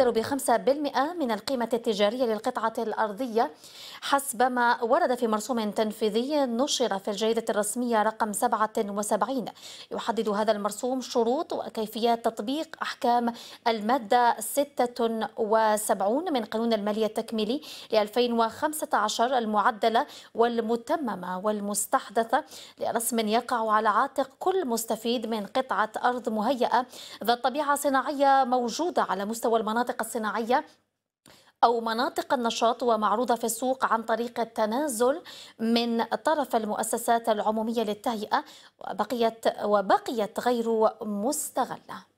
ب 5% من القيمة التجارية للقطعة الأرضية حسب ما ورد في مرسوم تنفيذي نشر في الجريدة الرسمية رقم 77 يحدد هذا المرسوم شروط وكيفية تطبيق أحكام المادة 76 من قانون المالية التكميلي ل 2015 المعدلة والمتممة والمستحدثة لرسم يقع على عاتق كل مستفيد من قطعة أرض مهيئة ذات طبيعة صناعية موجودة على مستوى المناطق المناطق الصناعية أو مناطق النشاط ومعروضة في السوق عن طريق التنازل من طرف المؤسسات العمومية للتهيئة وبقيت وبقيت غير مستغلة